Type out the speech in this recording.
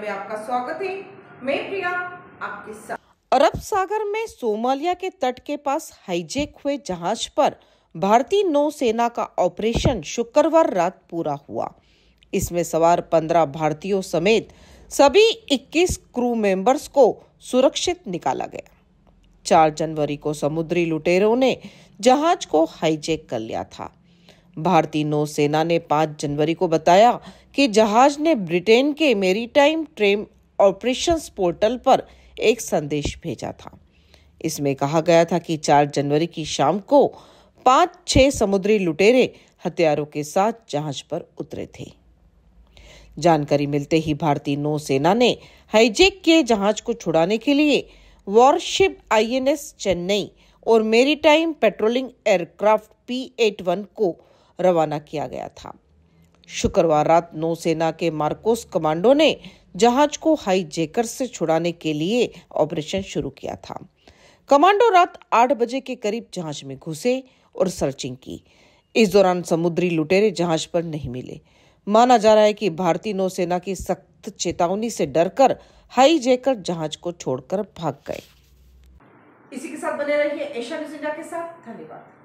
में आपका स्वागत है मैं प्रिया आपके साथ अरब सागर में सोमालिया के तट के पास हाईजेक हुए जहाज पर भारतीय नौसेना का ऑपरेशन शुक्रवार रात पूरा हुआ इसमें सवार 15 भारतीयों समेत सभी 21 क्रू मेंबर्स को सुरक्षित निकाला गया 4 जनवरी को समुद्री लुटेरों ने जहाज को हाईजेक कर लिया था भारतीय नौसेना ने 5 जनवरी को बताया कि जहाज ने ब्रिटेन के मेरीटाइम ट्रेम ऑपरेशंस पोर्टल पर एक संदेश भेजा था इसमें कहा गया था कि 4 जनवरी की शाम को पांच छह समुद्री लुटेरे हथियारों के साथ जहाज पर उतरे थे जानकारी मिलते ही भारतीय नौसेना ने हाईजेक किए जहाज को छुड़ाने के लिए वॉरशिप आईएनएस चेन्नई और maritime patrolling aircraft P eight one को रवाना किया गया था शुक्रवार रात नौसेना के मार्कोस कमांडो ने जहाज को हाईजेकर से छुड़ाने के लिए ऑपरेशन शुरू किया था कमांडो रात आठ बजे के करीब जहाज में घुसे और सर्चिंग की इस दौरान समुद्री लुटेरे जहाज पर नहीं मिले माना जा रहा है कि भारतीय नौसेना की सख्त चेतावनी से डरकर हाईजेकर जहाज को छोड़कर भाग गए इसी के साथ बने रहिए एशिया न्यूज इंडिया के साथ धन्यवाद